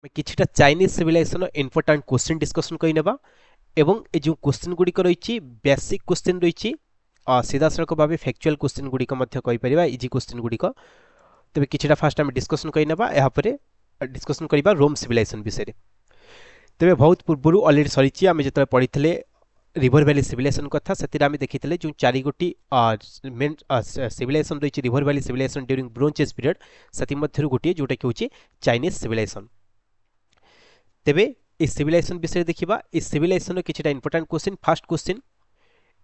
ଆମେ କିଛିଟା ଚାଇନିଜ୍ ସିଭିଲାଇଜେସନ୍ର ଇମ୍ପୋର୍ଟାଣ୍ଟ କୋଶ୍ଚିନ୍ ଡିସ୍କସନ୍ କରିନେବା ଏବଂ ଏ ଯେଉଁ କୋଶ୍ଚିନ୍ ଗୁଡ଼ିକ ରହିଛି ବେସିକ୍ କୋଶ୍ଚିନ୍ ରହିଛି ସିଧାସଳଖ ଭାବେ ଫ୍ୟାକ୍ଚୁଆଲ୍ କୋଶ୍ଚିନ୍ ଗୁଡ଼ିକ ମଧ୍ୟ କହିପାରିବା ଇଜି କୋଶ୍ଚିନ୍ ଗୁଡ଼ିକ ତେବେ କିଛିଟା ଫାର୍ଷ୍ଟ ଆମେ ଡିସ୍କସନ୍ କରିନେବା ଏହାପରେ ଡିସ୍କସନ୍ କରିବା ରୋମ୍ ସିଭିଲାଇଜେସନ୍ ବିଷୟରେ ତେବେ ବହୁତ ପୂର୍ବରୁ ଅଲରେଡ଼ି ସରିଛି ଆମେ ଯେତେବେଳେ ପଢ଼ିଥିଲେ ରିଭର ଭ୍ୟାଲି ସିଭିଲାଇଜେସନ୍ କଥା ସେଥିରେ ଆମେ ଦେଖିଥିଲେ ଯେଉଁ ଚାରିଗୋଟି ମେନ୍ ସିଭିଲାଇଜେସନ୍ ରହିଛି river valley civilization during bronze age period ସେଥିମଧ୍ୟରୁ ଗୋଟିଏ ଯେଉଁଟାକି ହେଉଛି ଚାଇନିଜ୍ ସିଭିଲାଇଜେସନ୍ ତେବେ এই সিভিলাইজেশন বিষয়ে দেখিবা এই সিভিলাইজেশনর কিছুটা important question first question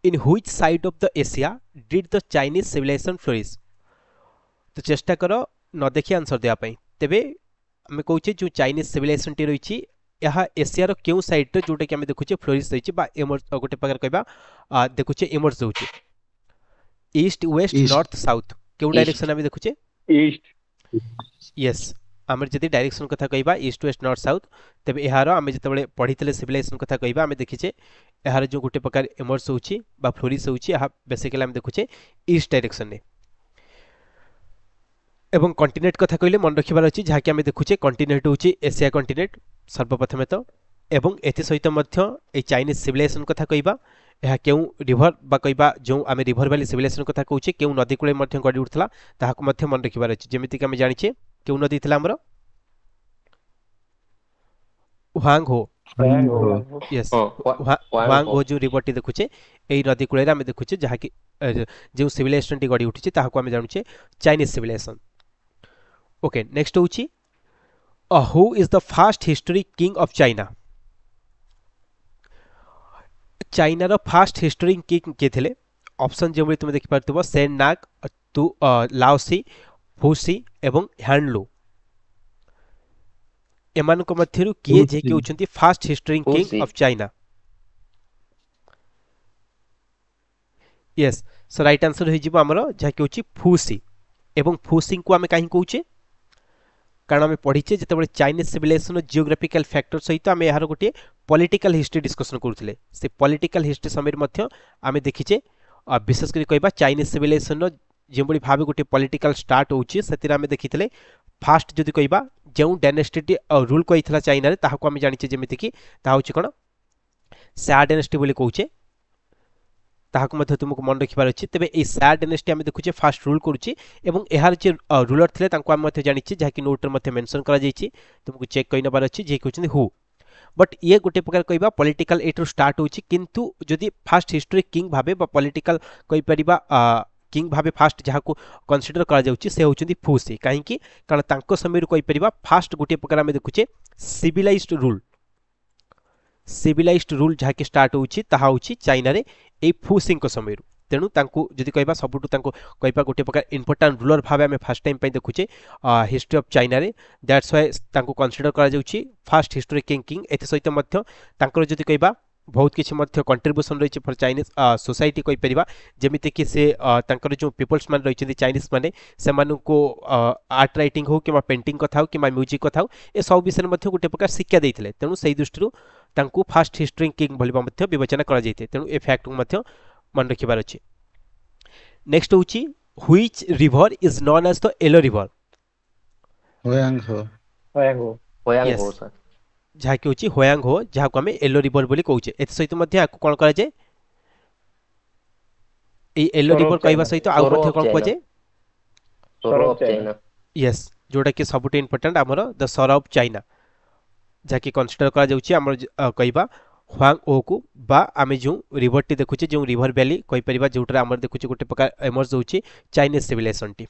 in which side of the Asia did the Chinese civilization flourish তো চেষ্টা কর ন দেখি আনসর দেওয়া তেবে আমি কৌছে যে চাইনিজ সিভিলাইজেশনটি রয়েছে ଏହା ଏସିଆର କେଉଁ ସାଇଡ଼୍ରେ ଯେଉଁଟାକି ଆମେ ଦେଖୁଛେ ଫ୍ଲୋରିସ୍ ରହିଛି ବା ଏମର୍ଜ ଗୋଟେ ପ୍ରକାର କହିବା ଦେଖୁଛେ ଏମର୍ଜ ହେଉଛି ଇଷ୍ଟ ୱେଷ୍ଟ ନର୍ଥ ସାଉଥ କେଉଁ ଡାଇରେକ୍ସନ୍ ଆମେ ଦେଖୁଛେ ଇଷ୍ଟ ୟେସ୍ आम जी डायरेक्शन कथ कह ईस्ट वेस्ट नर्थ साउथ तेज यार आम जिते पढ़ी सिविलाइजेसन कथ कह आम देखीचे यार जो गोटे प्रकार एमर्स हो फ्लोरीस हो बेसिकाली आम देखुचे ईस्ट डायरेक्शन में এবং কন্টিনেন্ট কথা কহিলে মনে রাখবার অছি যাকে আমি দেখুছে কন্টিনেন্ট হচ্ছে এশিয়া কন্টিনেন্ট সর্বপ্রথমে তো এবং এসহিত মধ্য এই চাইনিজ সিভিলাইজেসন কথা কহবা ଏହା କେଉଁ ରିଭର ବା କହିବା ଯେଉଁ ଆମେ ରିଭର ଭ୍ୟାଲି ସିଭିଲାଇଜେସନ୍ କଥା କହୁଛେ କେଉଁ ନଦୀ କୂଳରେ ମଧ୍ୟ ଗଢ଼ି ଉଠୁଥିଲା ତାହାକୁ ମଧ୍ୟ ମନେ ରଖିବାର ଅଛି ଯେମିତିକି ଆମେ ଜାଣିଛେ क्यों नदी थी आमर हो यस वांग हो जो रिवर टी देखुचे यही नदी कूल आम देखुचे जहाँकि जो सिविलइेसन टी गढ़ी उठी ताक आम जानूचे चाइनीज सिविलइेसन ओके नेक्स्ट हूँ who is the first history king of China चाइनार फास्ट हिस्टोरी किंग किए थे ऑप्शन जो भी तुम देखिपार थो सेन नाग तु लाओसी ଭୂଷି ଏବଂ ହ୍ୟାଣ୍ଡଲୁ ଏମାନଙ୍କ ମଧ୍ୟରୁ କିଏ ଯେ କି ହେଉଛନ୍ତି first history king of China yes so right answer ହୋଇଯିବ ଆମର ଯାହାକି ହେଉଛି ଫୁସି ଏବଂ ଫୁସିଙ୍କୁ ଆମେ କାହିଁ କହୁଛେ କାରଣ ଆମେ ପଢ଼ିଛେ ଯେତେବେଳେ ଚାଇନିଜ୍ ସିଭିଲାଇଜେସନ୍ର ଜିଓଗ୍ରାଫିକାଲ ଫ୍ୟାକ୍ଟର ସହିତ ଆମେ ଏହାର ଗୋଟିଏ ପଲିଟିକାଲ ହିଷ୍ଟ୍ରି ଡିସ୍କସନ୍ କରୁଥିଲେ ସେ ପଲିଟିକାଲ ହିଷ୍ଟ୍ରି ସମୟରେ ମଧ୍ୟ ଆମେ ଦେଖିଛେ ବିଶେଷ କରି କହିବା ଚାଇନିଜ୍ ସିଭିଲାଇଜେସନ୍ର যেভাবে ভাবে গোটে পলিটিকাল ষ্টার্ট হচ্ছে সেটি আমি দেখিলে ফাষ্ট যদি কহবা যে ডাইনাস্টিটি রুল করে চাইনার তাহলে আমি জাঁচে যেমিকি তাহা হচ্ছে কোণ স্যার ডাইনাস্টি বলে কৌছে তাহাকে মধ্যে তুমুক মনে রাখবার অছে তবে এই স্যার ডাইনাস্টি আমি দেখুছে ফার্স্ট রুল করুছি এবং এর যে রুলর লে তাঁকু আমি মধ্যে জাঁচি যা কি নোটরে মধ্যে মেনশন করা যাই তুমি চেক করে নেবার অছে যে হচ্ছেন হু বট ইয়ে গোটে প্রকার কহবা পলিটিকাল এইটু স্টার্ট হচ্ছে কিন্তু যদি ফার্স্ট হিস্টোরি কিং ভাবে বা পলিটিকাল কইপারিবা କିଙ୍ଗ ଭାବେ ଫାଷ୍ଟ ଯାହାକୁ କନସିଡର କରାଯାଉଛି ସେ ହେଉଛନ୍ତି ଫୁସି କାହିଁକି କାରଣ ତାଙ୍କ ସମୟରୁ କହିପାରିବା ଫାଷ୍ଟ ଗୋଟିଏ ପ୍ରକାର ଆମେ ଦେଖୁଛେ ସିଭିଲାଇଜଡ୍ ରୁଲ୍ ସିଭିଲାଇଜଡ୍ ରୁଲ୍ ଯାହାକି ଷ୍ଟାର୍ଟ ହେଉଛି ତାହା ହେଉଛି ଚାଇନାରେ ଏଇ ଫୁସିଙ୍କ ସମୟରୁ ତେଣୁ ତାଙ୍କୁ ଯଦି କହିବା ସବୁଠୁ ତାଙ୍କୁ କହିବା ଗୋଟିଏ ପ୍ରକାର ଇମ୍ପୋର୍ଟାଣ୍ଟ ରୁଲର ଭାବେ ଆମେ ଫାର୍ଷ୍ଟ ଟାଇମ୍ ପାଇଁ ଦେଖୁଛେ ହିଷ୍ଟ୍ରି ଅଫ୍ ଚାଇନାରେ ଦ୍ୟାଟ୍ସ ୱାଏ ତାଙ୍କୁ କନସିଡର କରାଯାଉଛି ଫାର୍ଷ୍ଟ ହିଷ୍ଟ୍ରି କିଙ୍ଗ କିଙ୍ଗ ଏଥିସହିତ ମଧ୍ୟ ତାଙ୍କର ଯଦି କହିବା বহুত কিছ মধ্য কন্ট্রিবিউশন ৰৈছে ফর চাইনিজ সচাইটি কৈ পৰিবা जेमिতে কি সে তংকৰ যো পিপলস মান ৰৈছে চাইনিজ মানে সেমানুকো আৰ্ট ৰাইটিং হ'ক কিমা পেইন্টিং কথা হ'ক কিমা মিউজিক কথা হ' এ সও বিষয়ৰ মধ্য গুটেপক শিক্ষা দিছিল তেঁন সেই দৃষ্টিৰ তংকুক ফাস্ট ஹிষ্টৰিক কিং বুলি ভলিব মধ্য বিৱচনা কৰা জাইতে তেঁন এ ফেক্টক মধ্য মন ৰখিবা ৰচি নেক্সট হ'চি which river is known as the yellow river Hwang Ho Hwang Ho Hwang Ho ଯାହାକି ହେଉଛି ହୋୟାଙ୍ଗ ହୋ ଯାହାକୁ ଆମେ ୟେଲୋ ରିବର ବୋଲି କହୁଛେ ଏଥିସହିତ ମଧ୍ୟ ୟାକୁ କ'ଣ କରାଯାଏ ଏଇ ୟେଲୋ ରିବର କହିବା ସହିତ ଆଉ ମଧ୍ୟ କ'ଣ କୁହାଯାଏ ୟେସ୍ ଯେଉଁଟାକି ସବୁଠୁ ଇମ୍ପୋର୍ଟାଣ୍ଟ ଆମର ଦ ସର ଅଫ୍ ଚାଇନା ଯାହାକି କନସିଡର କରାଯାଉଛି ଆମର କହିବା ହ୍ୱାଙ୍ଗ ଓକୁ ବା ଆମେ ଯେଉଁ ରିଭରଟି ଦେଖୁଛେ ଯେଉଁ ରିଭର ଭ୍ୟାଲି କହିପାରିବା ଯେଉଁଟାରେ ଆମର ଦେଖୁଛେ ଗୋଟେ ପ୍ରକାର ଏମର୍ଜ ହେଉଛି ଚାଇନିଜ୍ ସିଭିଲାଇଜେସନ୍ଟି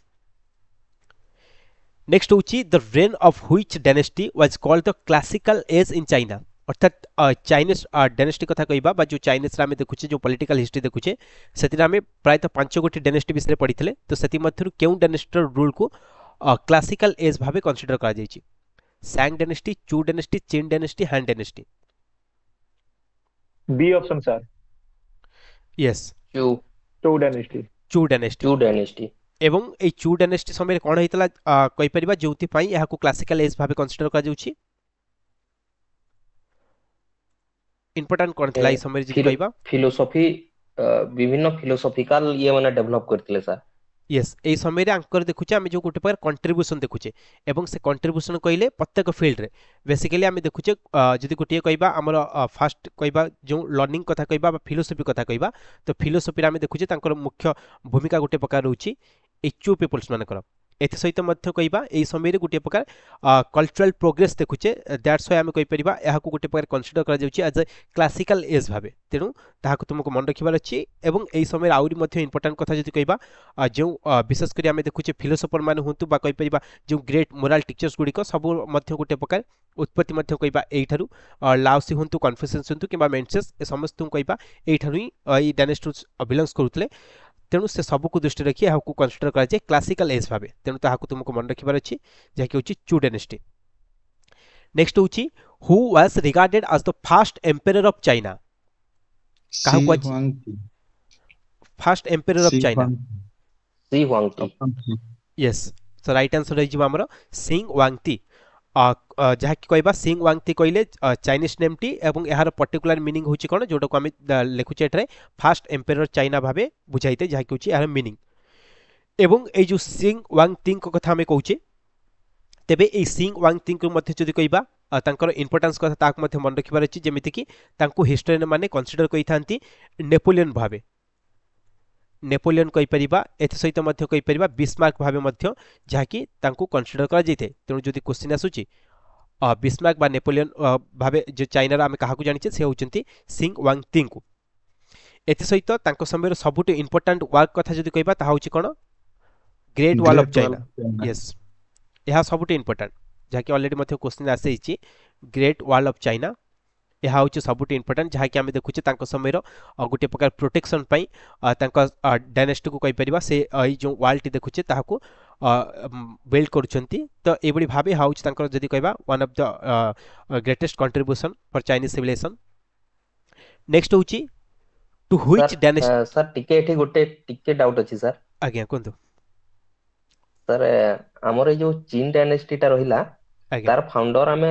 नेक्स्ट हूँ the reign of which dynasty was called the classical age in China अर्थात चाइनिज डायनेटी कथ कह जो चाइनिज आम देखुचे जो पॉलिटिकल हिस्ट्री देखुचे से आम प्रायत पांच गोटी डायनेट विषय में पढ़ी तो से मधुर क्यों डायनेटर रूल को क्लासिकाल एज भाव कन्सीडर कर Song dynasty Chou dynasty Qin dynasty Han dynasty B option sir yes Chou Chou डायनेट Chou डायनेट Chou डायनेट এবং এই ଚୁ ଡାଇନାଷ୍ଟି ସମୟରେ କ'ଣ ହେଇଥିଲା କହିପାରିବା ଯେଉଁଥିପାଇଁ ଏହାକୁ କ୍ଲାସିକାଲ ଏଜ୍ ଭାବେ କନସିଡର କରାଯାଉଛି ইম্পর্টেন্ট କ'ଣ ଥିଲା ଏଇ ସମୟରେ ଯଦି କହିବା ଫିଲୋସଫି ବିଭିନ୍ନ ଫିଲୋସଫିକାଲ ଇଏ ମାନେ ଡେଭଲପ କରିଥିଲେ ସାର୍ ୟେସ୍ ଏଇ ସମୟରେ ଆଙ୍କର ଦେଖୁଛେ ଆମେ ଯେଉଁ ଗୋଟେ ପ୍ରକାର କଣ୍ଟ୍ରିବ୍ୟୁସନ୍ ଦେଖୁଛେ ଏବଂ ସେ କଣ୍ଟ୍ରିବ୍ୟୁସନ୍ କହିଲେ ପ୍ରତ୍ୟେକ ଫିଲ୍ଡରେ ବେସିକାଲି ଆମେ ଦେଖୁଛେ ଯଦି ଗୋଟିଏ କହିବା ଆମର ଫାଷ୍ଟ କହିବା ଯେଉଁ ଲର୍ଣ୍ଣିଂ କଥା କହିବା ବା ଫିଲୋସଫି କଥା କହିବା ତ ଫିଲୋସଫିରେ ଆମେ ଦେଖୁଛେ ତାଙ୍କର ମୁଖ୍ୟ ଭୂମିକା ଗୋଟେ ପ୍ରକାର ରହୁଛି ଏଚ୍ ୟୁ ପିପୁଲ୍ସମାନଙ୍କର ଏଥିସହିତ ମଧ୍ୟ କହିବା ଏହି ସମୟରେ ଗୋଟିଏ ପ୍ରକାର କଲଚରାଲ ପ୍ରୋଗ୍ରେସ୍ ଦେଖୁଛେ ଦ୍ୟାଟ୍ସ ୱାଇ ଆମେ କହିପାରିବା ଏହାକୁ ଗୋଟିଏ ପ୍ରକାର କନସିଡର କରାଯାଉଛି ଆଜ୍ ଏ କ୍ଲାସିକାଲ ଏଜ୍ ଭାବେ ତେଣୁ ତାହାକୁ ତୁମକୁ ମନେ ରଖିବାର ଅଛି ଏବଂ ଏହି ସମୟରେ ଆହୁରି ମଧ୍ୟ ଇମ୍ପୋର୍ଟାଣ୍ଟ କଥା ଯଦି କହିବା ଯେଉଁ ବିଶେଷ କରି ଆମେ ଦେଖୁଛେ ଫିଲୋସଫରମାନେ ହୁଅନ୍ତୁ ବା କହିପାରିବା ଯେଉଁ ଗ୍ରେଟ୍ ମୋରାଲ ଟିଚର୍ସ ଗୁଡ଼ିକ ସବୁ ମଧ୍ୟ ଗୋଟିଏ ପ୍ରକାର ଉତ୍ପତ୍ତି ମଧ୍ୟ କହିବା ଏଇଠାରୁ ଲାଓସି ହୁଅନ୍ତୁ କନଫେସେନ୍ସ ହୁଅନ୍ତୁ କିମ୍ବା ମେନ୍ସେସ୍ ଏ ସମସ୍ତଙ୍କୁ କହିବା ଏଇଠାରୁ ହିଁ ଏଇ ଡାଇନେଷ୍ଟରୁ ବିଲଙ୍ଗସ୍ କରୁଥିଲେ ତେଣୁ ସେ ସବୁକୁ ଦୃଷ୍ଟି ରଖି ଏହାକୁ କନସିଡର କରାଯାଏ କ୍ଲାସିକାଲ ଏଜ୍ ଭାବେ ତେଣୁ ତାହାକୁ ତୁମକୁ ମନେ ରଖିବାର ଅଛି ଯାହାକି ହେଉଛି ଚୁ ଡେନେଷ୍ଟି ନେକ୍ସଟ ହେଉଛି who was regarded as the first emperor of China କାହାକୁ first emperor of China Shih Huangti yes ତ ରାଇଟ୍ ଆନ୍ସର ହେଇଯିବ ଆମର ସିଂ ୱାଙ୍ଗତି ଯାହାକି କହିବା ସିଂ ୱାଙ୍ଗତି କହିଲେ ଚାଇନିଜ୍ ନେମ୍ଟି ଏବଂ ଏହାର ପର୍ଟିକୁଲାର ମିନିଂ ହେଉଛି କ'ଣ ଯେଉଁଟାକୁ ଆମେ ଲେଖୁଛେ ଏଠାରେ ଫାଷ୍ଟ ଏମ୍ପେରର ଚାଇନା ଭାବେ ବୁଝାଇଥାଏ ଯାହାକି ହେଉଛି ଏହାର ମିନିଂ ଏବଂ ଏଇ ଯେଉଁ ସିଂ ୱାଙ୍ଗତିଙ୍କ କଥା ଆମେ କହୁଛେ ତେବେ ଏଇ ସିଂ ୱାଙ୍ଗତିଙ୍କୁ ମଧ୍ୟ ଯଦି କହିବା ତାଙ୍କର ଇମ୍ପୋର୍ଟାନ୍ସ କଥା ତାହାକୁ ମଧ୍ୟ ମନେ ରଖିବାର ଅଛି ଯେମିତିକି ତାଙ୍କୁ ହିଷ୍ଟୋରିଆନ୍ ମାନେ କନସିଡର କରିଥାନ୍ତି ନେପୋଲିୟନ୍ ଭାବେ ନେପୋଲିୟନ୍ କହିପାରିବା ଏଥିସହିତ ମଧ୍ୟ କହିପାରିବା ବିସ୍ମାର୍କ ଭାବେ ମଧ୍ୟ ଯାହାକି ତାଙ୍କୁ କନସିଡର କରାଯାଇଥାଏ ତେଣୁ ଯଦି କୋଶ୍ଚିନ୍ ଆସୁଛି ବିସ୍ମାର୍କ ବା ନେପୋଲିୟନ୍ ଭାବେ ଯେ ଚାଇନାର ଆମେ କାହାକୁ ଜାଣିଛେ ସେ ହେଉଛନ୍ତି ସିଂ ୱାଙ୍ଗ ତିଙ୍କୁ ଏଥିସହିତ ତାଙ୍କ ସମୟର ସବୁଠୁ ଇମ୍ପୋର୍ଟାଣ୍ଟ ୱାର୍କ କଥା ଯଦି କହିବା ତାହା ହେଉଛି କ'ଣ great wall of China yes ଏହା ସବୁଠୁ ଇମ୍ପୋର୍ଟାଣ୍ଟ ଯାହାକି ଅଲରେଡ଼ି ମଧ୍ୟ କୋଶ୍ଚିନ୍ ଆସିଯାଇଛି ଗ୍ରେଟ୍ ୱାଲ୍ ଅଫ୍ ଚାଇନା यह हूँ सब इंपोर्टां जहाँकि देखुचे समय गोटे प्रकार प्रोटेक्शन डायनेस्टी को कहींपर से जो वाल्ड टी देखुचे बिल्ड कर तो यह भाव हूँ जी कह one of the greatest contribution for Chinese civilisation next हूँ टू हिच डायनेस्ट सर गोटे डाउट अच्छे सर आज्ञा कहतु सर आम जो चीन डायनेस्टा रहा ଆଜ୍ଞା ତାର ଫାଉଣ୍ଡର ଆମେ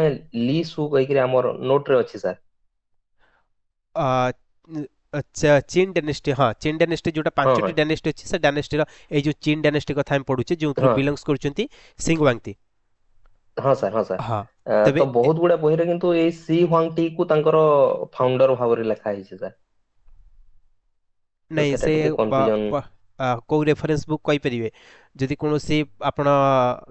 ଲି ସୁ କହିକିରି ଆମର ନୋଟରେ ଅଛି ସାର୍ ଚୀନ ଡାଇନେଷ୍ଟି ହଁ ଚୀନ ଡାଇନେଷ୍ଟି ଯୋଉଟା ପାଞ୍ଚଟି ଡାଇନେଷ୍ଟି ଅଛି ସେ ଡାଇନେଷ୍ଟିର ଏଇ ଯୋଉ ଚୀନ ଡାଇନେଷ୍ଟି କଥା ଆମେ ପଢୁଛେ ଯୋଉଥିରୁ ବିଲଙ୍ଗସ କରୁଛନ୍ତି ସିଂ ୱାଙ୍ଗତି ହଁ ସାର୍ ହଁ ସାର୍ ହଁ ତେବେ ତ ବହୁତ ଗୁଡାଏ ବହିରେ କିନ୍ତୁ ଏଇ ସି ୱାଙ୍ଗଟି କୁ ତାଙ୍କର ଫାଉଣ୍ଡର ଭାବରେ ଲେଖା ହେଇଛି ସାର୍ ନାଇଁ ସେ କନଫ୍ୟୁଜନ কেউ রেফরেন্স বুক কইপারে যদি কোণী আপনার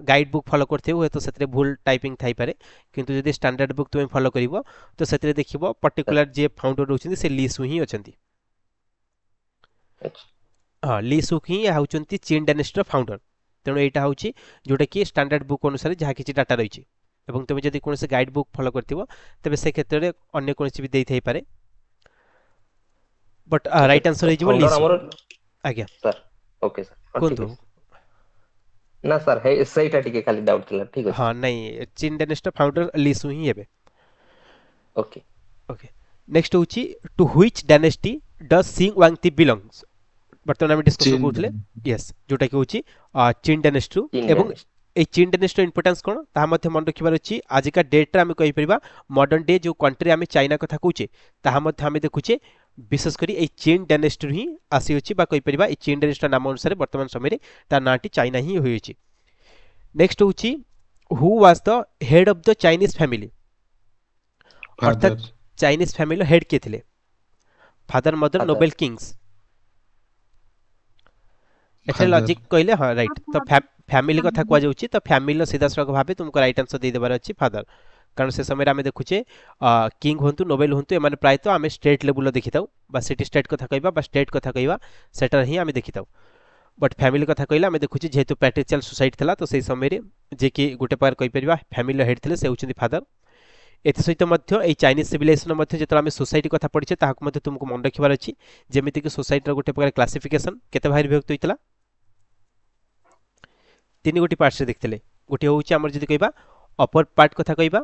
গাইড বুক ফলো করতে হুয়ে তো সেতরে ভুল টাইপিং থাইপরে কিন্তু যদি স্ট্যান্ডার্ড বুক তুমি ফলো করিব তো সেতরে দেখিব পার্টিকুলার যে ফাউন্ডার রয়েছেন সে লিসু হি অনেক আচ্ছা। হ্যাঁ লিসু হি হচ্ছেন চীন ডাইনেস্টির ফাউন্ডার তেমন এইটা হচ্ছে যেটা কি স্ট্যান্ডার্ড বুক অনুসারে যা কিছু ডাটা রয়েছে এবং তুমি যদি কোণী গাইড বুক ফলো করতে তবে সে ক্ষেত্রে অন্য কোণী বি দিয়ে পারে বট রাইট আনসর হয়ে যাব লিসু ଆଜ୍ଞା ସାର୍ ଓକେ ସାର୍ କୁହନ୍ତୁ ନା ସାର୍ ହେ ସେଇଟା ଟିକେ ଖାଲି ଡାଉଟ୍ ଥିଲା ଠିକ ଅଛି ହଁ ନାଇଁ ଚୀନ୍ ଡାଇନେଷ୍ଟିର ଫାଉଣ୍ଡର ଲିସୁ ହିଁ ହେବେ ଓକେ ଓକେ ନେକ୍ସଟ ହେଉଛି to which dynasty does Shih Huangti belongs ବର୍ତ୍ତମାନ ଆମେ ଡିସ୍କସନ୍ କରୁଥିଲେ ୟେସ୍ ଯେଉଁଟାକି ହେଉଛି ଚୀନ୍ ଡାଇନେଷ୍ଟିରୁ ଏବଂ এই চীন ডেনিস্টর ইম্পর্টান্স কোণ তাহা মধ্যে মনে রাখবার অছি আজিকা ডেট্রে আমি কইপারা মডর্ন ডে যে কন্ট্রি আমি চাইনা কথা কৌছে তাহা মধ্যে আমি দেখুছে বিশেষ করে এই চীন ড্যানেস্টর হি আসিছি বা কইপার এই চীন ড্যানেস্টর নাম অনুসারে বর্তমান সময়ে তার নাঁটি চাইনা হি হয়েছে নেক্সট হচ্ছে who was the head of the Chinese family অর্থাৎ চাইনিজ ফ্যামিলির হেড কে থিলে ফাদার মদর নোবেল কিংস এখানে লজিক কইলে হ্যাঁ রাইট তো ফ্যামিলি কথা কুয়া যাচ্ছে তো ফ্যামিলির সিধাসলখ ভাবে তোমাকে রাইট আনসর দিয়ে দেবার আছে ফাদার কারণ সে সময় আমি দেখুছে কিং হুম নোবেল হুম এমানে প্রায়ত আমি ষ্টেট লেভেল দেখি থাও বা সিটি ষ্টেট কথা কহবা বা ষ্টেট কথা কহবা সেটার হি আমি দেখি থাও বট ফ্যামিলি কথা কহিলে আমি দেখুছে যেহেতু প্যাট্রিচিয়াল সোসাইটি লা তো সেই সময় যে কি গোটে প্রকার কইপারা ফ্যামিলি হেড লে সে হচ্ছেন ফাদার এসহিত এই চাইনিজ সিভিলাইজেসন যেত আমি সোসাইটি কথা পড়ছে তাহলে তুমি মনে রাখবার অছি যেমিকি সোসাইটির গোটে প্রকার ক্লাসিফিকেসন কেতে ভাই বিভক্ত হয়েছিল তিন গোটি পার্টসে দেখলে গোটি হচ্ছে আমার যদি কহবা অপর পার্ট কথা কহবা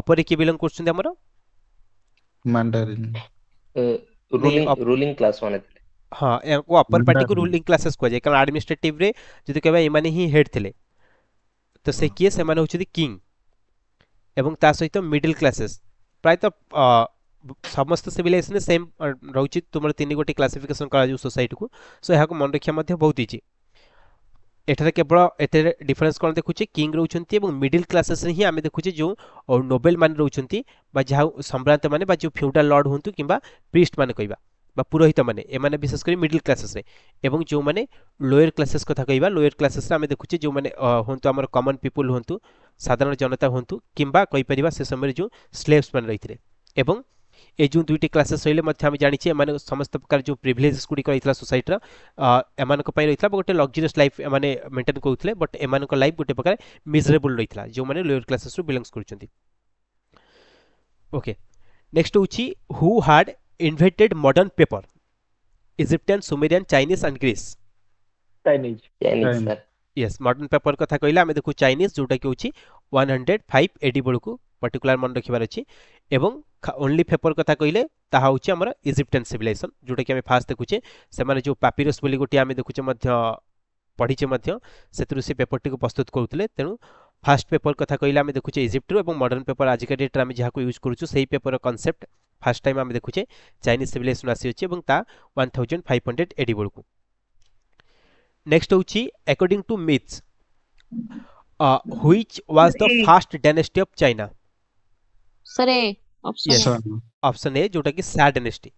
अपरे के बिलंग করছন্তি আমার ম্যান্ডারিন রুলিং रूलिंग क्लास মানে हाँ या अपर पार्टी को रूलिंग क्लासेस को कहुए कारण एडमिनिस्ट्रेटिव रे जदि कहबा एमाने ही हेड थिले तो से किए से होउछति किंग एवं ता सहित मिडिल क्लासेस प्राय तो समस्त सिविलाइजेशन सेम रोचे तुम तीन क्लासिफिकेशन करा जो सोसाइटी को सो यहाँ मन रखा बहुत इजी ଏଠାରେ କେବଳ ଏଥିରେ ଡିଫରେନ୍ସ କ'ଣ ଦେଖୁଛେ କିଙ୍ଗ୍ ରହୁଛନ୍ତି ଏବଂ ମିଡିଲ୍ କ୍ଲାସେସ୍ରେ ହିଁ ଆମେ ଦେଖୁଛେ ଯେଉଁ ନୋବେଲମାନେ ରହୁଛନ୍ତି ବା ଯାହା ସମ୍ଭ୍ରାନ୍ତମାନେ ବା ଯେଉଁ ଫ୍ୟୁଡାଲ୍ ଲର୍ଡ଼ ହୁଅନ୍ତୁ କିମ୍ବା ପ୍ରିଷ୍ଟମାନେ କହିବା বা পুরোহিতমানে এমানে বিশেষ করে মিডল ক্লাসেসে এবং যে লোয়ার ক্লাসেস কথা কহবা লোয়ার ক্লাসেসে আমি দেখুছে যে হুঁতু আমার কমন পিপুল হুঁতু সাধারণ জনতা হুঁতু কিংবা কইপার সে সময় যে স্লেভস মানে রয়েছে এবং এই যে দুইটি ক্লাসেস সরিলে মধ্যে আমি জাঁচি এমন সমস্ত প্রকার যে প্রিভিলেজেস গুড়ি রয়েছে সোসাইটির এমানক রয়েছে গোটে লক্সরিয়স লাইফ এমানে মেন্টেন করুলে বট এমানক লাইফ গোটে প্রকার মিজরেবল রয়েছে যে লোয়ার ক্লাসেস বিলংস করছেন ওকে নেক্সট হচ্ছে who had invented modern paper Egyptian Sumerian Chinese and Greece Chinese Chinese sir yes modern paper कथा कहले आम देखु चाइनीज जोटा कि हूँ वन हंड्रेड फाइव एडी बेलू पर्टिकुला मन रखार अच्छी ଓନ୍ଲି ଫେପର କଥା କହିଲେ ତାହା ହେଉଛି ଆମର ଇଜିପ୍ଟିଆନ୍ ସିଭିଲାଇଜେସନ୍ ଯେଉଁଟାକି ଆମେ ଫାଷ୍ଟ ଦେଖୁଛେ ସେମାନେ ଯେଉଁ ପାପିରସ୍ ବୋଲି ଗୋଟିଏ ଆମେ ଦେଖୁଛେ ମଧ୍ୟ ପଢ଼ିଛେ ମଧ୍ୟ ସେଥିରୁ ସେ ପେପରଟିକୁ ପ୍ରସ୍ତୁତ କରୁଥିଲେ ତେଣୁ ଫାଷ୍ଟ ପେପର କଥା କହିଲେ ଆମେ ଦେଖୁଛେ ଇଜିପ୍ଟରୁ ଏବଂ ମଡର୍ଣ୍ଣ ପେପର ଆଜିକା ଡେଟ୍ରେ ଆମେ ଯାହାକୁ ୟୁଜ୍ କରୁଛୁ ସେହି ପେପରର କନସେପ୍ଟ ফার্স্ট টাইম আমি দেখুছে চাইনিজ সিভিলাইজেসন আসিছে এবং তা one thousand five hundred AD বেড়ে নেক্সট হচ্ছে according to myths which was the first dynasty of China sir option A যেটা কি স্যাট ডিনাস্ট্রি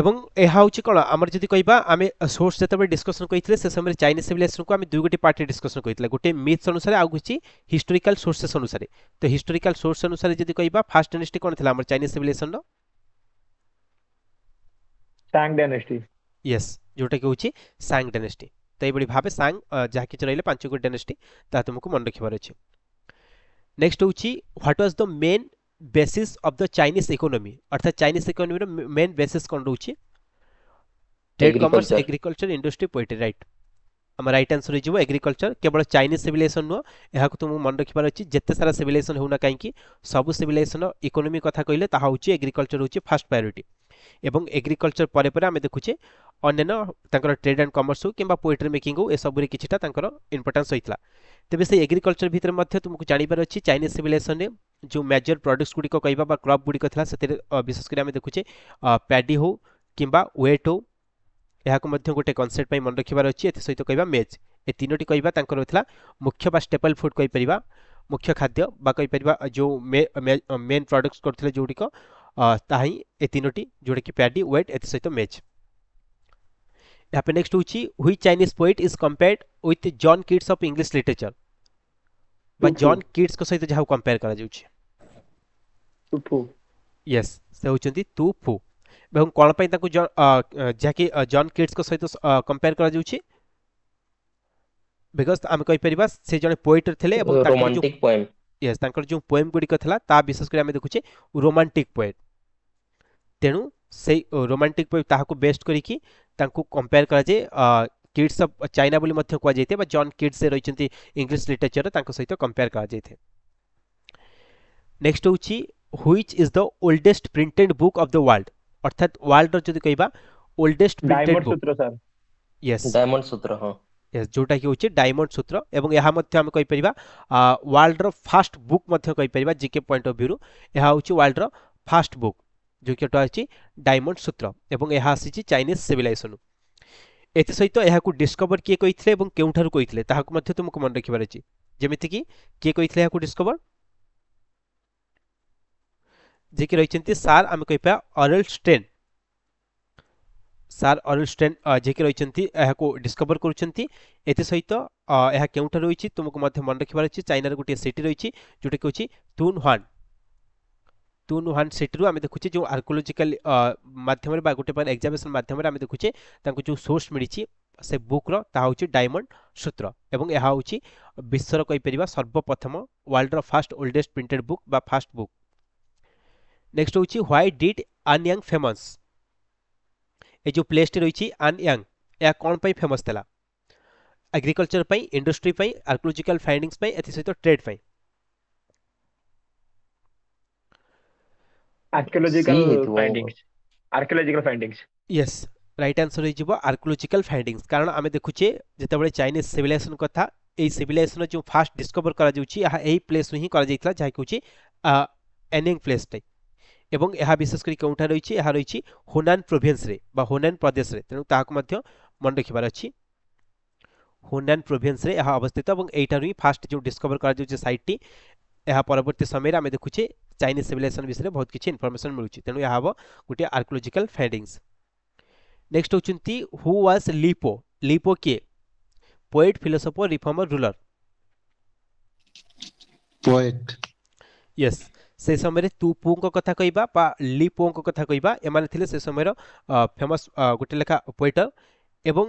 এবং এহা হচ্ছে কল আমরা যদি কইবা আমি সোর্স জেতেবে ডিসকাশন কইছিলে সেসময়ে চাইনিজ सिविलाশন কো আমি দুই গটি পার্ট এ ডিসকাশন কইতে লাগি গটি মিথস অনুসারে আৰু গচি হিস্টোরিক্যাল সোর্সেস অনুসারে তো হিস্টোরিক্যাল সোর্স অনুসারে যদি কইবা ফার্স্ট ডিনাস্ট্রি কোন ছিল আমাৰ চাইনিজ सिविलाশনৰ ট্যাং ডিনাস্ট্রি यस যেটা কি হচ্ছে সাং ডিনাস্ট্রি তে এই বড় ভাবে সাং যা কি চলে পাঁচটা ডিনাস্ট্রি তা তুমি কো মন ৰাখিবৰ আছে নেক্সট হচ্ছে what was the main basis of the Chinese economy অর্থাৎ চাইনিজ ইকোনোমির মেন বেসিস কোন রয়েছে trade commerce agriculture industry poetry right আমার রাইট আনসর হয়ে এগ্রিকলচর কেবল চাইনিজ সিভিলাইজেসন নুহ এখন তুমি মনে রাখবার অছি যেতে সারা সিভিলাইজেসন হোক না কী সবু সিভিলাইজেসন ইকোনোমি কথা কহিলে তাহা হচ্ছে এগ্রিকলচর হচ্ছে ফার্স্ট প্রায়োরিটি एग्रिकलचर पर आम देखुचे अन्न्य ट्रेड एंड कमर्स हो कि पोएट्री मेकिंग हो सब किसीटा इम्पोर्टा होता तेज से एग्रिकलचर भितर तुमको जानवर अच्छे चाइनीज सिविलइेसन में जो मेजर प्रडक्ट गुड़िक कह क्रप गुड़िक विशेषकर आम देखुचे पैडी हो कि वेट हो यह गोटे कनसेप्ट मन रखार अच्छे एथ सहित कह मेज ए तीनो कहता मुख्य बा स्टेपल फुड कहींपर मुख्य खाद्य बाईपर जो मेन प्रडक्ट करुगढ़ जोड़ा कि पैडी व्वेट ए सहित मैच यहाँ पर नेक्स्ट हूँ हुई Chinese poet is compared with John Keats of English literature बा जॉन किड्स को सहित जहाँ कंपेयर करा जाउछ टूफू यस से होचंती टूफू बहु जॉन किड्स को सहित कंपेयर करा जाउछ बिकॉज़ हम कहि से जो पोइट थेले पोएम यस तांकर जो पोएम गुडी कथला ता रोमांटिक पोएट तेणु से रोमांटिक पोएम ताक बेस्ट करपेयर कर किड्स अफ चाइना भी कहुई थे जन किड्स रही इंग्लीश लिटरेचर सहित कंपेयर कराई थे नेक्स्ट हूँ which is the oldest printed book of the world अर्थात वर्ल्ड रही कह ओल्डेस्ट प्रिंटेड बुक सूत्र यस जोटा कि हूँ डायमंड सूत्र और यह वर्ल्ड रुक्पर जिके पॉइंट अफ भ्यू यह हूँ वर्ल्ड र फास्ट बुक ଯୋଉଟା ଅଛି ଡାଇମଣ୍ଡ ସୂତ୍ର ଏବଂ ଏହା ଆସିଛି ଚାଇନିଜ୍ ସିଭିଲାଇଜେସନ୍ ଏଥିସହିତ ଏହାକୁ ଡିସ୍କଭର କିଏ କହିଥିଲେ ଏବଂ କେଉଁଠାରୁ କହିଥିଲେ ତାହାକୁ ମଧ୍ୟ ତୁମକୁ ମନେ ରଖିବାର ଅଛି ଯେମିତିକି କିଏ କହିଥିଲେ ଏହାକୁ ଡିସ୍କଭର ଯିଏକି ରହିଛନ୍ତି ସାର୍ ଆମେ କହିପାରିବା Aurel Stein sir Aurel Stein ଯିଏକି ରହିଛନ୍ତି ଏହାକୁ ଡିସ୍କଭର କରୁଛନ୍ତି ଏଥିସହିତ ଏହା କେଉଁଠାରେ ରହିଛି ତୁମକୁ ମଧ୍ୟ ମନେ ରଖିବାର ଅଛି ଚାଇନାର ଗୋଟିଏ ସିଟି ରହିଛି ଯେଉଁଟାକି ହେଉଛି ତୁନ୍ ହ୍ୱାନ୍ ତୁନ ୱାନ୍ ସେଟିରୁ ଆମେ ଦେଖୁଛେ ଯେଉଁ ଆର୍କୋଲୋଜିକାଲ ମାଧ୍ୟମରେ ବା ଗୋଟେ ପ୍ରକାର ଏକ୍ଜାମିନେସନ୍ ମାଧ୍ୟମରେ ଆମେ ଦେଖୁଛେ ତାଙ୍କୁ ଯେଉଁ ସୋର୍ସ ମିଳିଛି ସେ ବୁକ୍ର ତାହା ହେଉଛି ଡାଇମଣ୍ଡ ସୂତ୍ର ଏବଂ ଏହା ହେଉଛି ବିଶ୍ୱର କହିପାରିବା ସର୍ବପ୍ରଥମ ୱାର୍ଲଡର ଫାଷ୍ଟ ଓଲ୍ଡେଷ୍ଟ ପ୍ରିଣ୍ଟେଡ୍ ବୁକ୍ ବା ଫାଷ୍ଟ ବୁକ୍ ନେକ୍ସଟ ହେଉଛି why did Anyang famous ଏ ଯେଉଁ ପ୍ଲେସ୍ଟି ରହିଛି ଆନ୍ ୟାଙ୍ଗ ଏହା କ'ଣ ପାଇଁ ଫେମସ୍ ଥିଲା ଆଗ୍ରିକଲଚର ପାଇଁ ଇଣ୍ଡଷ୍ଟ୍ରି ପାଇଁ ଆର୍କୋଲୋଜିକାଲ ଫାଇଣ୍ଡିଙ୍ଗସ୍ ପାଇଁ ଏଥିସହିତ ଟ୍ରେଡ୍ ପାଇଁ archaeological findings archaeological findings yes right answer हो आर्कियोलॉजिकल फाइंडिंग्स कारण आम देखुचे जिते बड़े चाइनीज सिविलाइजेसन कथा यही सिविलाइजेसन जो फास्ट डिस्कवर कर प्लेस हिं कर एनिंग प्लेस टाइम एवं यह विशेषकर कौन रही है यह रही हुनान प्रोभेन्स हुनान प्रदेश में तेनालीराक मन रखार अच्छी हुनान प्रोभेन्स अवस्थित और यही फास्ट जो डिस्कवर कर टी यह परवर्त समय देखुचे ଚାଇନିଜ୍ ସିଭିଲାଇଜେସନ୍ ବିଷୟରେ ବହୁତ କିଛି ଇନଫର୍ମେସନ୍ ମିଳୁଛି ତେଣୁ ଏହା ହେବ ଗୋଟିଏ ଆର୍କୋଲୋଜିକାଲ୍ ଫାଇଣ୍ଡିଙ୍ଗସ୍ ନେକ୍ସଟ ହେଉଛନ୍ତି ହୁ ୱାଜ୍ ଲିପୋ ଲିପୋ କିଏ poet philosopher reformer ruler poet yes ସେ ସମୟରେ ତୁ ପୁଙ୍କ କଥା କହିବା ବା ଲି ପୁଙ୍କ କଥା କହିବା ଏମାନେ ଥିଲେ ସେ ସମୟର ଫେମସ୍ ଗୋଟେ ଲେଖା ପୋଏଟର ଏବଂ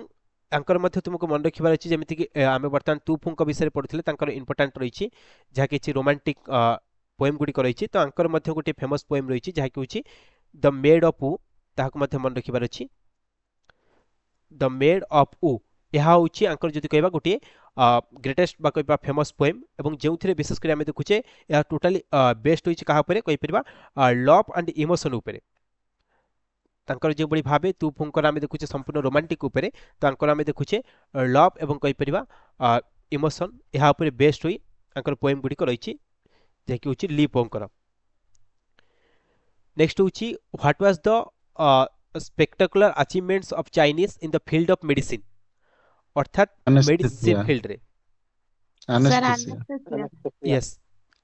ତାଙ୍କର ମଧ୍ୟ ତୁମକୁ ମନେ ରଖିବାର ଅଛି ଯେମିତିକି ଆମେ ବର୍ତ୍ତମାନ ତୁ ପୁଙ୍କ ବିଷୟରେ ପଢ଼ୁଥିଲେ ତାଙ୍କର ଇମ୍ପୋର୍ଟାଣ୍ଟ ରହିଛି ଯାହା କିଛି ରୋମାଣ୍ଟିକ୍ পোয়েম গুড়িক রয়েছে তো আঙ্কর মধ্যে গোটি ফেমস পোয়েম রয়েছে যা হচ্ছে দ মেড অফ উ তাহাকে মধ্যে মনে রাখবার অছি দ মেড অফ উ ଏହା ହେଉଛି ଆଙ୍କର ଯଦି କହିବା ଗୋଟିଏ ଗ୍ରେଟେଷ୍ଟ ବା କହିବା ଫେମସ୍ ପୋଏମ୍ ଏବଂ ଯେଉଁଥିରେ ବିଶେଷ କରି ଆମେ ଦେଖୁଛେ ଏହା ଟୋଟାଲି ବେଷ୍ଟ ହୋଇଛି କାହା ଉପରେ କହିପାରିବା ଲଭ୍ ଆଣ୍ଡ ଇମୋସନ୍ ଉପରେ ତାଙ୍କର ଯେଉଁଭଳି ଭାବେ ତୁ ଫୁଙ୍କର ଆମେ ଦେଖୁଛେ ସମ୍ପୂର୍ଣ୍ଣ ରୋମାଣ୍ଟିକ୍ ଉପରେ ତାଙ୍କର ଆମେ ଦେଖୁଛେ ଲଭ୍ ଏବଂ କହିପାରିବା ଇମୋସନ୍ ଏହା ଉପରେ ବେଷ୍ଟ ହୋଇ ତାଙ୍କର ପୋଏମ୍ ଗୁଡ଼ିକ ରହିଛି जैक हूँ ली पोंकर नेक्स्ट हूँ what was the spectacular achievements of Chinese in the field of med अर्थात मेडिसीन फिल्ड यस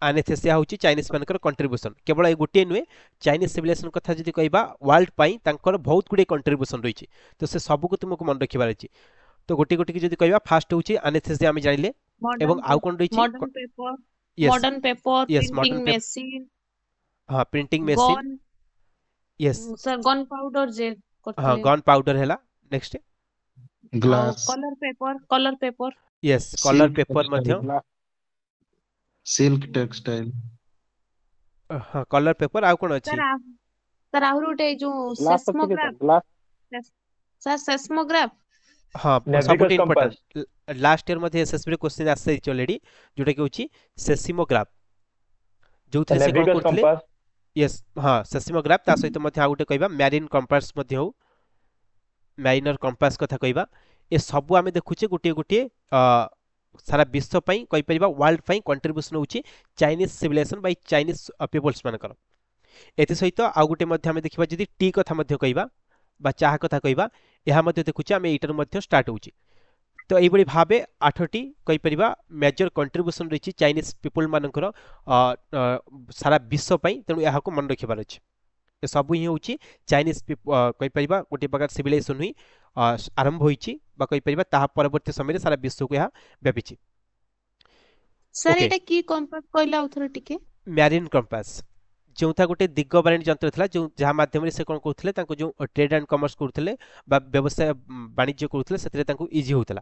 आनेथेसिया हूँ चाइनिज केवल गोटे नुहे चाइनिज सिविलइेसन कथ जी कह वर्ल्ड पर बहुत गुड कंट्रब्यूसन रही है तो से सबको तुमको मन रखार अच्छे तो गोटे गोटे कि जो कह फास्ट हूँ आनेथेसिया जानले आउ मॉडर्न पेपर प्रिंटिंग मशीन हाँ printing machine yes sir gun powder जे हाँ गन पाउडर हैला next glass colour paper colour paper yes colour paper मध्य सिल्क टेक्सटाइल हाँ कलर पेपर आउ कोन अछि सर आहुर उठे जो सेस्मोग्राफ सर सेस्मोग्राफ ହଁ ସବୁଠି ଇମ୍ପୋର୍ଟାଣ୍ଟ ଲାଷ୍ଟ ଇୟର ମଧ୍ୟ ଏସଏସବି ରେ କ୍ୱେଶ୍ଚିନ୍ ଆସିଯାଇଛି ଅଲରେଡି ଯୋଉଟା କି ହଉଛି ସେସିମୋଗ୍ରାଫ ଯୋଉଥିରେ ସେ କଣ କରୁଥିଲେ ୟେସ୍ ହଁ ସେସିମୋଗ୍ରାଫ ତା ସହିତ ମଧ୍ୟ ଆଉ ଗୋଟେ କହିବା ମ୍ୟାରିନ୍ କମ୍ପାସ୍ ମଧ୍ୟ ହଉ ମ୍ୟାରିନର କମ୍ପାସ୍ କଥା କହିବା ଏସବୁ ଆମେ ଦେଖୁଛେ ଗୋଟିଏ ଗୋଟିଏ ସାରା ବିଶ୍ୱ ପାଇଁ କହିପାରିବା ୱାର୍ଲଡ ପାଇଁ କଣ୍ଟ୍ରିବ୍ୟୁସନ୍ ହେଉଛି Chinese civilisation by Chinese peoples ମାନଙ୍କର ଏଥିସହିତ ଆଉ ଗୋଟେ ମଧ୍ୟ ଆମେ ଦେଖିବା ଯଦି ଟି କଥା ମଧ୍ୟ କହିବା বা ଚାହା କଥା କହିବା ଏହା ମଧ୍ୟ ଦେଖୁଛେ ଆମେ ଏଇଟାରୁ ମଧ୍ୟ ଷ୍ଟାର୍ଟ ହେଉଛି ତ ଏଇଭଳି ଭାବେ ଆଠଟି କହିପାରିବା ମେଜର କଣ୍ଟ୍ରିବ୍ୟୁସନ୍ ରହିଛି ଚାଇନିଜ୍ ପିପୁଲମାନଙ୍କର ସାରା ବିଶ୍ୱ ପାଇଁ ତେଣୁ ଏହାକୁ ମନେ ରଖିବାର ଅଛି ଏସବୁ ହିଁ ହେଉଛି ଚାଇନିଜ୍ କହିପାରିବା ଗୋଟିଏ ପ୍ରକାର ସିଭିଲାଇଜେସନ୍ ହିଁ ଆରମ୍ଭ ହୋଇଛି ବା କହିପାରିବା ତାହା ପରବର୍ତ୍ତୀ ସମୟରେ ସାରା ବିଶ୍ୱକୁ ଏହା ବ୍ୟାପିଛି ସାର୍ ଏଇଟା କି କମ୍ପାସ୍ କହିଲେ ଆଉଥରେ ଟିକେ ମ୍ୟାରିନ୍ କମ୍ପାସ୍ ଯେଉଁଟା ଗୋଟେ ଦିଗବାଣୀ ଯନ୍ତ୍ର ଥିଲା ଯେଉଁ ଯାହା ମାଧ୍ୟମରେ ସେ କ'ଣ କରୁଥିଲେ ତାଙ୍କୁ ଯେଉଁ ଟ୍ରେଡ୍ ଆଣ୍ଡ କମର୍ସ କରୁଥିଲେ ବା ବ୍ୟବସାୟ ବାଣିଜ୍ୟ କରୁଥିଲେ ସେଥିରେ ତାଙ୍କୁ ଇଜି ହେଉଥିଲା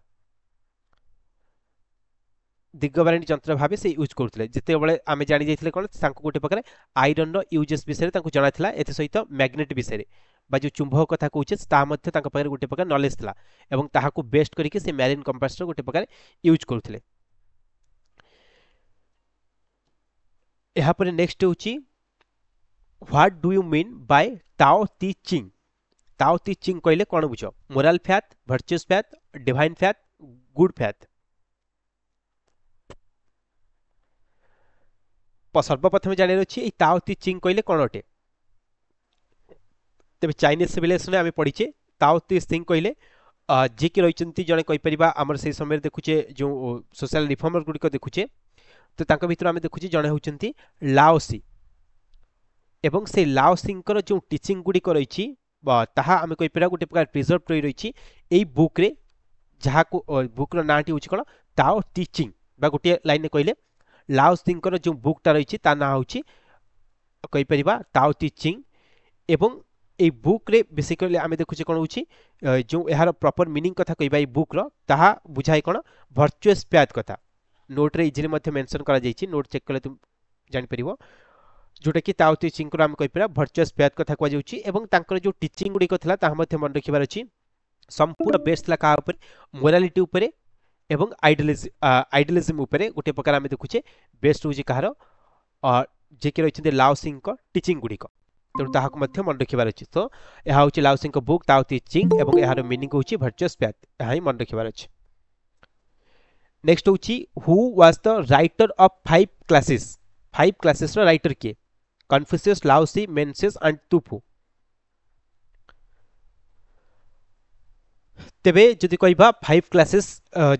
ଦିଗବାରିଣୀ ଯନ୍ତ୍ର ଭାବେ ସେ ୟୁଜ୍ କରୁଥିଲେ ଯେତେବେଳେ ଆମେ ଜାଣିଯାଇଥିଲେ କ'ଣ ତାଙ୍କୁ ଗୋଟେ ପ୍ରକାର ଆଇରନ୍ର ୟୁଜେସ୍ ବିଷୟରେ ତାଙ୍କୁ ଜଣାଥିଲା ଏଥିସହିତ ମ୍ୟାଗ୍ନେଟ୍ ବିଷୟରେ ବା ଯେଉଁ ଚୁମ୍ବକ କଥା କହୁଛେ ତାହା ମଧ୍ୟ ତାଙ୍କ ପାଖରେ ଗୋଟେ ପ୍ରକାର ନଲେଜ୍ ଥିଲା ଏବଂ ତାହାକୁ ବେଷ୍ଟ କରିକି ସେ ମ୍ୟାରିନ୍ କମ୍ପାସର ଗୋଟେ ପ୍ରକାର ୟୁଜ୍ କରୁଥିଲେ ଏହାପରେ ନେକ୍ସଟ ହେଉଛି what do you mean by Tao Te Ching Tao Te Ching कहले कौन बुझ moral faith virtuous faith divine faith good faith सर्वप्रथम जानवर ताओ ति चिंग कहले कौन अटे तेज चाइनीज सिविलइेसन आम पढ़ीचे ताओ ति सिंह कहले कि रही जन कहींपर आम से समय देखुचे जो सोशल रिफर्मर गुड़िक देखुचे तो भितर आम देखुचे जन हो लाओसी এবং ସେ ଲାଓ ସିଙ୍କର ଯେଉଁ ଟିଚିଂ ଗୁଡ଼ିକ ରହିଛି ତାହା ଆମେ କହିପାରିବା ଗୋଟେ ପ୍ରକାର ପ୍ରିଜର୍ଭ ରହି ରହିଛି ଏଇ ବୁକ୍ରେ ଯାହାକୁ ବୁକ୍ର ନାଁଟି ହେଉଛି କ'ଣ ତାଓ ଟିଚିଂ ବା ଗୋଟିଏ ଲାଇନ୍ରେ କହିଲେ ଲାଓ ସିଙ୍କର ଯେଉଁ ବୁକ୍ଟା ରହିଛି ତା ନାଁ ହେଉଛି କହିପାରିବା ତାଓ ଟିଚିଂ ଏବଂ এই বুকরে বেসিকালি আমি দেখুছে কোণ হচ্ছে যে এর প্রপর মিনিং কথা কইবা এই বুকর তাহা বুঝায় কোণ ভর্চুয়াস প্যাথ কথা নোটরে ইজিলি মধ্যে মেনশন করা যাইছি নোট চেক কলে তুমি জানিপারিব जोटा कि ताओ टीचिंग को आम कहीपर भर्चुअस पैथ कथा कहूँ जो टीचिंग गुड़िक ताहा मन रखार अच्छी संपूर्ण बेस्ट था क्या मोरालीटी उपर एवं गोटे प्रकार आम देखुचे बेस्ट हूँ कहार जे कि रही लाओ सिंह टीचिंग गुड़िक तेणु मन रखार अच्छे तो यह हूँ लाओ सिंह बुक ताओ टीचिंग और यार मिनिंग हूँ भर्चुअस पैथ यहाँ मन रखार अच्छे नेक्स्ट हूँ who was the writer of five classes five classes writer किए Confucius Laozi Mencius and Tu Fu तेरे जदि कह फाइव क्लासेस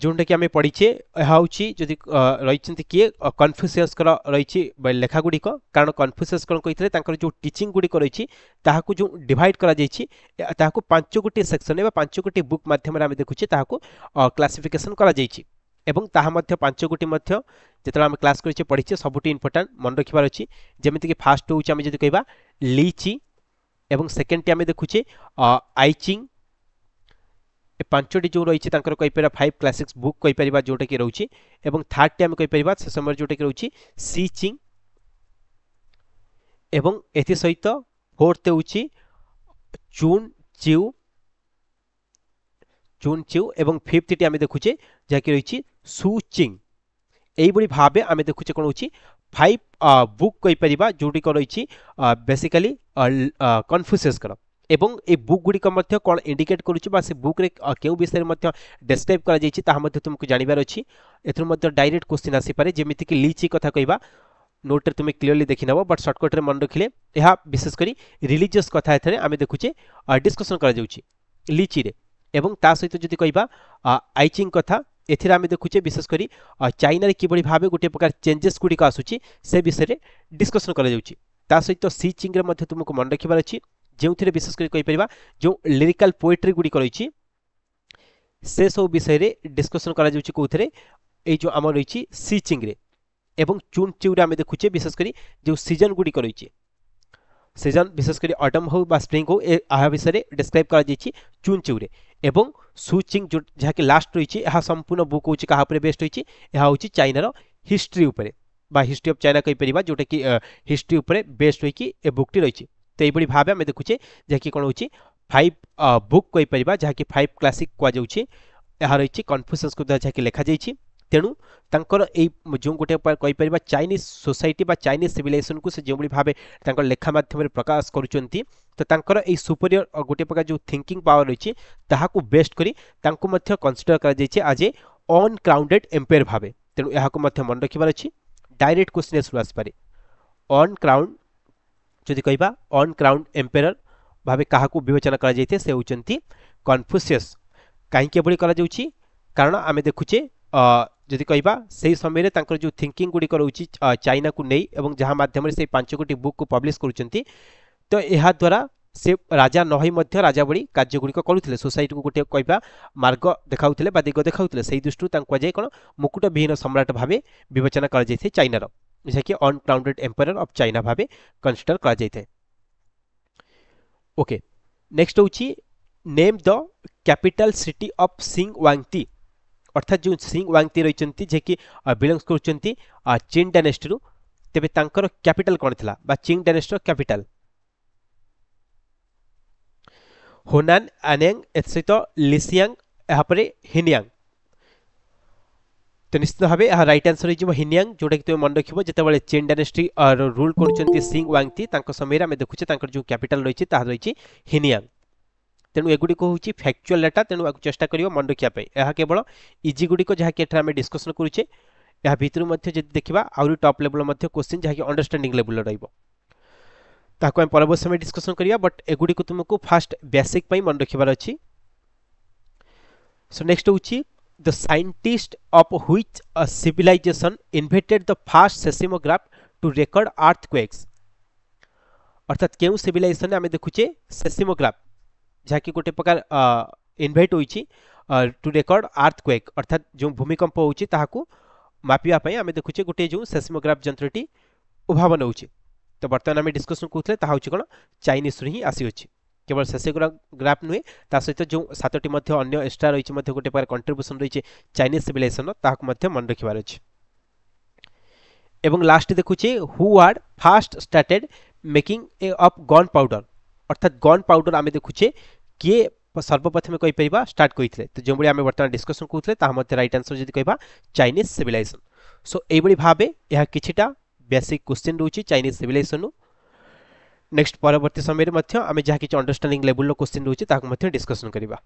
जोटा कि आम पढ़ीचे हूँ जी रही किए कनफ्यूसीयस रही लेखागुड़िक कारण कनफ्यूसीयस कौन कही जो टीचिंग गुड़िक रही जो डिवाइड कराक पांच गोटी सेक्शन पांच गोटे बुक मध्यम आम देखुचे क्लासीफिकेसन कर এবং ତାହା ମଧ୍ୟ ପାଞ୍ଚଗୋଟି ମଧ୍ୟ ଯେତେବେଳେ ଆମେ କ୍ଲାସ୍ କରିଛେ ପଢ଼ିଛେ ସବୁଠି ଇମ୍ପୋର୍ଟାଣ୍ଟ ମନେ ରଖିବାର ଅଛି ଯେମିତିକି ଫାର୍ଷ୍ଟ ହେଉଛି ଆମେ ଯଦି କହିବା ଲିଚି এবং সেকেন্ডটি আমি দেখুছি আইচিং এ পাঁচটি যে রয়েছে তাঁর কইপারা ফাইভ ক্লাসিক্স বুক কইপারা যেটা কি রয়েছে এবং থার্ডটি আমি কইপারা সে সময় যেটা কি রয়েছে সি চিং এবং এসে সহিত ফোর্থ হচ্ছে চুন চিউ ଚୁନ୍ ଚିଉ ଏବଂ ଫିଫ୍ଥଟି ଆମେ ଦେଖୁଛେ ଯାହାକି ରହିଛି ସୁ ଚିଂ ଏଇଭଳି ଭାବେ ଆମେ ଦେଖୁଛେ କ'ଣ ହେଉଛି ଫାଇଭ୍ ବୁକ୍ କହିପାରିବା ଯେଉଁଟି କ'ଣ ରହିଛି ବେସିକାଲି କନଫ୍ୟୁସିୟସ୍ଙ୍କର এবং এই বুকগুড়ি মধ্যে কোণ ইন্ডিকেট করুছি বা সে বুকরে কেউ বিষয়ে মধ্যে ডেসক্রাইব করা যাই তাহা মধ্যে তুমি জাণিবার অছি এথর মধ্যে ডাইরেক্ট কোশ্চিন আসিপারে যেমিতিকি লিচি কথা কইবা নোটরে তুমি ক্লিয়রলি দেখি নেব বট সর্টকটরে মনে রাখলে এ বিশেষ করে রিলিজিয়স কথা এখানে আমি দেখুছে ডিসকসন করা যাচ্ছে লিচিরে এবং ତା ସହିତ ଯଦି କହିବା ଆଇଚିଂ କଥା ଏଥିରେ ଆମେ ଦେଖୁଛେ ବିଶେଷ କରି ଚାଇନାରେ କିଭଳି ଭାବେ ଗୋଟିଏ ପ୍ରକାର ଚେଞ୍ଜେସ୍ ଗୁଡ଼ିକ ଆସୁଛି ସେ ବିଷୟରେ ଡିସ୍କସନ୍ କରାଯାଉଛି ତା ସହିତ ସି ଚିଙ୍ଗରେ ମଧ୍ୟ ତୁମକୁ ମନେ ରଖିବାର ଅଛି ଯେଉଁଥିରେ ବିଶେଷ କରି କହିପାରିବା ଯେଉଁ ଲିରିକାଲ୍ ପୋଏଟ୍ରି ଗୁଡ଼ିକ ରହିଛି ସେସବୁ ବିଷୟରେ ଡିସ୍କସନ୍ କରାଯାଉଛି କେଉଁଥିରେ ଏଇ ଯେଉଁ ଆମର ରହିଛି ସି ଚିଙ୍ଗରେ এবং চুন চিউরে আমি দেখুছে বিশেষ করে যে সিজন গুড়ি রয়েছে सीजन विशेषकर अटम हो स्प्रिंग हो विषय तो में डिस्क्राइब कर चून चिउरे और सुचिंग जो जहाँकि लास्ट रही संपूर्ण बुक हूँ क्या बेस्ट रही है चाइनार हिस्ट्री उपर हिस्ट्री अफ चाइना कहींपर जोटा कि हिस्ट्री उपर बेस्ट रही बुक्टी रही तो यह भाव आम देखुचे जहाँकि कौन हो फाइव बुक कहींपर जहाँकि फाइव क्लासिक कह रही कनफ्यूसन को द्वारा जहाँकि लिखा जाए ତେଣୁ ତାଙ୍କର ଏଇ ଯେଉଁ ଗୋଟେ କହିପାରିବା ଚାଇନିଜ୍ ସୋସାଇଟି ବା ଚାଇନିଜ୍ ସିଭିଲାଇଜେସନ୍କୁ ସେ ଯେଉଁଭଳି ଭାବେ ତାଙ୍କର ଲେଖା ମାଧ୍ୟମରେ ପ୍ରକାଶ କରୁଛନ୍ତି ତ ତାଙ୍କର ଏଇ ସୁପରିୟର ଗୋଟିଏ ପ୍ରକାର ଯେଉଁ ଥିଙ୍କିଂ ପାୱାର ରହିଛି ତାହାକୁ ବେଷ୍ଟ କରି ତାଙ୍କୁ ମଧ୍ୟ କନସିଡର କରାଯାଇଛି ଆଜ୍ ଏ ଅନକ୍ରାଉଣ୍ଡେଡ୍ ଏମ୍ପେୟାର ଭାବେ ତେଣୁ ଏହାକୁ ମଧ୍ୟ ମନେ ରଖିବାର ଅଛି ଡାଇରେକ୍ଟ କ୍ୱେଶ୍ଚିନ୍ ଏସବୁ ଆସିପାରେ ଅନକ୍ରାଉଣ୍ଡ ଯଦି କହିବା ଅନକ୍ରାଉଣ୍ଡ ଏମ୍ପେୟର ଭାବେ କାହାକୁ ବିବେଚନା କରାଯାଇଥାଏ ସେ ହେଉଛନ୍ତି କନଫୁସିୟସ୍ କାହିଁକି ଏଭଳି କରାଯାଉଛି କାରଣ ଆମେ ଦେଖୁଛେ ଯଦି କହିବା ସେହି ସମୟରେ ତାଙ୍କର ଯେଉଁ ଥିଙ୍କିଂ ଗୁଡ଼ିକ ରହୁଛି ଚାଇନାକୁ ନେଇ ଏବଂ ଯାହା ମାଧ୍ୟମରେ ସେହି ପାଞ୍ଚ ଗୋଟି ବୁକ୍କୁ ପବ୍ଲିଶ୍ କରୁଛନ୍ତି ତ ଏହାଦ୍ୱାରା ସେ ରାଜା ନ ହୋଇ ମଧ୍ୟ ରାଜା ଭଳି କାର୍ଯ୍ୟ ଗୁଡ଼ିକ କରୁଥିଲେ ସୋସାଇଟିକୁ ଗୋଟିଏ କହିବା ମାର୍ଗ ଦେଖାଉଥିଲେ ବା ଦିଗ ଦେଖାଉଥିଲେ ସେହି ଦୃଷ୍ଟିରୁ ତାଙ୍କୁ କୁହାଯାଏ କ'ଣ ମୁକୁଟବିହୀନ ସମ୍ରାଟ ଭାବେ ବିବେଚନା କରାଯାଇଥାଏ ଚାଇନାର ଯାହାକି ଅନକ୍ରାଉଣ୍ଡେଡ୍ ଏମ୍ପାୟର ଅଫ୍ ଚାଇନା ଭାବେ କନସିଡର କରାଯାଇଥାଏ ଓକେ ନେକ୍ସଟ ହେଉଛି name the capital city of Shih Huangti ଅର୍ଥାତ୍ ଯେଉଁ ସିଂ ୱାଙ୍ଗତି ରହିଛନ୍ତି ଯିଏକି ବିଲଙ୍ଗସ୍ କରୁଛନ୍ତି ଚିନ୍ ଡାଇନେଷ୍ଟିରୁ ତେବେ ତାଙ୍କର କ୍ୟାପିଟାଲ କ'ଣ ଥିଲା ବା ଚିଙ୍ଗ ଡାଇନେଷ୍ଟିର କ୍ୟାପିଟାଲ ହୋନାନ୍ ଆନିଆଙ୍ଗ ଏଥିସହିତ ଲିସିଆଙ୍ଗ ଏହାପରେ ହିନିଆଙ୍ଗ তো নিশ্চিত ভাবে এর রাইট আনসর হয়ে হিনিয়াং যেটা কি তুমি মনে রাখব যেতবে চেন ডাইনেস্টি রুল করছেন সিং ওয়াংতি তাঁর সময় আমি দেখুছে তাঁর যে ক্যাপিটাল রয়েছে তাহা রয়েছে হিনিয়াং तेणु एगुड़ी हूँ फैक्चुआल डाटा तेणु चेस्ट कर मन रखापी केवल इजी गुड़िक जहाँकि डिस्कसन करुचे या भितर देखा आहरी टप लेवल क्वेश्चन जहाँकि अंडरस्टाडिंग लेवल रही परवर्त समय डिस्कसन करा बट एगुड़ी तुमको फास्ट बेसिक मन रखार अच्छी सो नेक्स्ट हूँ the scientist of which a civilization invented the first seismograph to record अर्थात क्यों सिविलाइजेशन आम देखुचे सेसिमोग्राफ ଯାହାକି ଗୋଟେ ପ୍ରକାର ଇନଭାଇଟ୍ ହୋଇଛି ଟୁ ରେକର୍ଡ ଆର୍ଥ କ୍ୱେକ୍ ଅର୍ଥାତ୍ ଯେଉଁ ଭୂମିକମ୍ପ ହେଉଛି ତାହାକୁ ମାପିବା ପାଇଁ ଆମେ ଦେଖୁଛେ ଗୋଟିଏ ଯେଉଁ ସେସ୍ମୋଗ୍ରାଫ୍ ଯନ୍ତ୍ରଟି ଉଭାବ ନେଉଛି ତ ବର୍ତ୍ତମାନ ଆମେ ଡିସ୍କସନ୍ କରୁଥିଲେ ତାହା ହେଉଛି କ'ଣ ଚାଇନିଜ୍ରୁ ହିଁ ଆସିଅଛି କେବଳ ସେସ୍ମୋଗ୍ରାଫ୍ ନୁହେଁ ତା ସହିତ ଯେଉଁ ସାତଟି ମଧ୍ୟ ଅନ୍ୟ ଏକ୍ସଟ୍ରା ରହିଛି ମଧ୍ୟ ଗୋଟେ ପ୍ରକାର କଣ୍ଟ୍ରିବ୍ୟୁସନ୍ ରହିଛି ଚାଇନିଜ୍ ସିଭିଲାଇଜେସନ୍ର ତାହାକୁ ମଧ୍ୟ ମନେ ରଖିବାର ଅଛି এবং লাস্টে দেখুছে who are first started making a of gun powder অর্থাৎ গন পাউডর আমি দেখুছে কি সর্বপ্রথমে কইপারা স্টার্ট করে তো যেভাবে আমি বর্তমানে ডিসকসন করলে তাহা মধ্যে রাইট আনসর যদি কহা চাইনিজ সিভিলাইজেসন সো এইভাবে ভাবে এ কিছুটা বেসিক কোশ্চিন রয়েছে চাইনিজ সিভিলাইজেসন নেক্সট পরবর্তী সময়ের মধ্যে আমি যা কিছু অন্ডরস্ট্যান্ডিং লেভেলর কোশ্চিন রয়েছে তাকে মধ্যে ডিসকসন করা